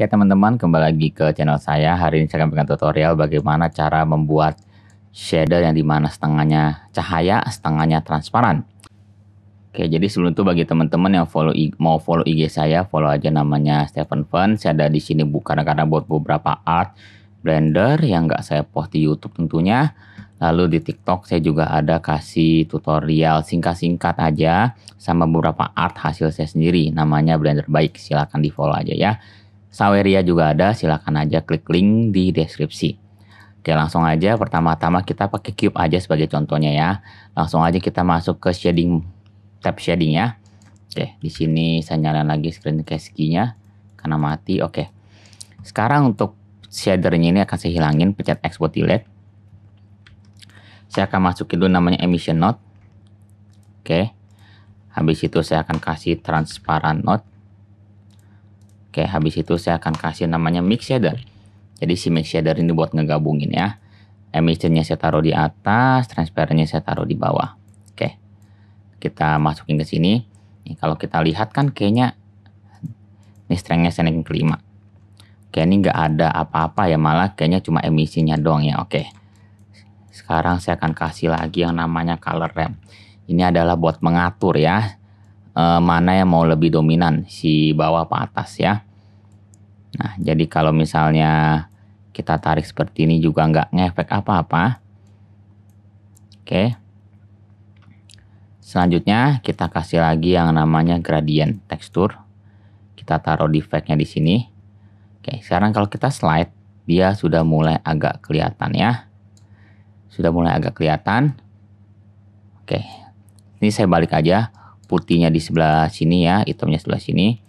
Oke teman-teman, kembali lagi ke channel saya. Hari ini saya akan berikan tutorial bagaimana cara membuat shader yang dimana setengahnya cahaya, setengahnya transparan. Oke, jadi sebelum itu bagi teman-teman yang follow mau follow IG saya, follow aja namanya Stephen Fun. Saya ada di sini bukan karena buat beberapa art Blender yang nggak saya post di YouTube tentunya. Lalu di TikTok saya juga ada kasih tutorial singkat-singkat aja sama beberapa art hasil saya sendiri namanya Blender Baik. Silahkan di follow aja ya. Saweria juga ada, silahkan aja klik link di deskripsi. Oke langsung aja, pertama-tama kita pakai cube aja sebagai contohnya ya. Langsung aja kita masuk ke shading, tab shading ya. Oke, di sini saya nyalain lagi screen key karena mati. Oke. Sekarang untuk shadernya ini akan saya hilangin, pencet export delete. Saya akan masukin dulu namanya emission node. Oke. Habis itu saya akan kasih transparent node. Oke, habis itu saya akan kasih namanya mix shader. Jadi si mix shader ini buat ngegabungin ya. Emissionnya saya taruh di atas, transparannya saya taruh di bawah. Oke, kita masukin ke sini. Nih, kalau kita lihat kan kayaknya ini strengthnya saya naikin kelima. Oke, ini nggak ada apa-apa ya, malah kayaknya cuma emisinya doang ya. Oke, sekarang saya akan kasih lagi yang namanya color ramp. Ini adalah buat mengatur ya, eh, mana yang mau lebih dominan, si bawah apa atas ya. Nah jadi kalau misalnya kita tarik seperti ini juga nggak ngefek apa-apa. Oke. Selanjutnya kita kasih lagi yang namanya gradient tekstur. Kita taruh defect-nya di sini. Oke, sekarang kalau kita slide, dia sudah mulai agak kelihatan ya. Sudah mulai agak kelihatan. Oke, ini saya balik aja. Putihnya di sebelah sini ya, hitamnya sebelah sini.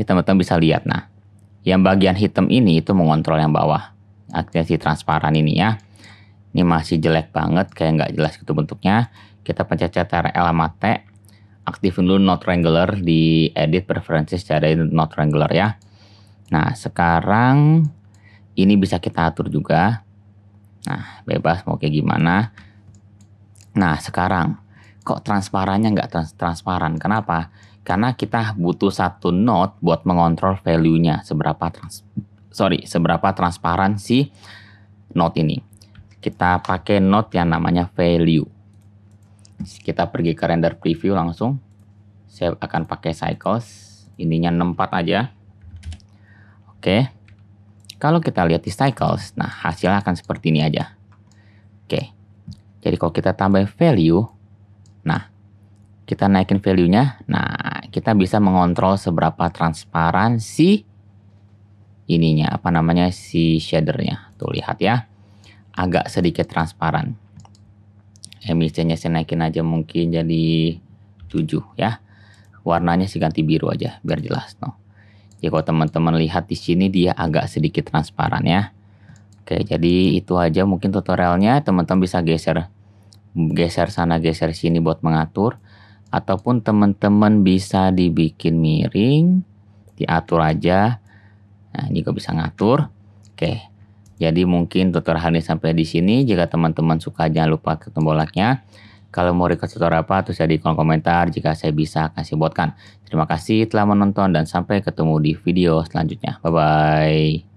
Ini teman-teman bisa lihat. Nah, yang bagian hitam ini itu mengontrol yang bawah. Artinya si transparan ini ya. Ini masih jelek banget, kayak nggak jelas gitu bentuknya. Kita pencet CTRL sama T. Aktifin dulu not Wrangler di edit preferences secara not triangular ya. Nah, sekarang ini bisa kita atur juga. Nah, bebas mau kayak gimana. Nah, sekarang kok transparannya nggak trans transparan? Kenapa? karena kita butuh satu node buat mengontrol value-nya seberapa trans sorry seberapa transparan si node ini. Kita pakai node yang namanya value. Kita pergi ke render preview langsung. Saya akan pakai cycles, ininya 64 aja. Oke. Kalau kita lihat di cycles, nah hasilnya akan seperti ini aja. Oke. Jadi kalau kita tambah value kita naikin value-nya. Nah, kita bisa mengontrol seberapa transparan si ininya, apa namanya, si shadernya. Tuh, lihat ya. Agak sedikit transparan. Emisinya saya naikin aja mungkin jadi 7 ya. Warnanya sih ganti biru aja, biar jelas. No. Ya, kalau teman-teman lihat di sini dia agak sedikit transparan ya. Oke, jadi itu aja mungkin tutorialnya. Teman-teman bisa geser geser sana geser sini buat mengatur ataupun teman-teman bisa dibikin miring, diatur aja. Nah, juga bisa ngatur. Oke. Jadi mungkin tutorial hari ini sampai di sini. Jika teman-teman suka jangan lupa ke tombol like-nya. Kalau mau request tutorial apa, ya di kolom komentar. Jika saya bisa, kasih buatkan. Terima kasih telah menonton dan sampai ketemu di video selanjutnya. Bye-bye.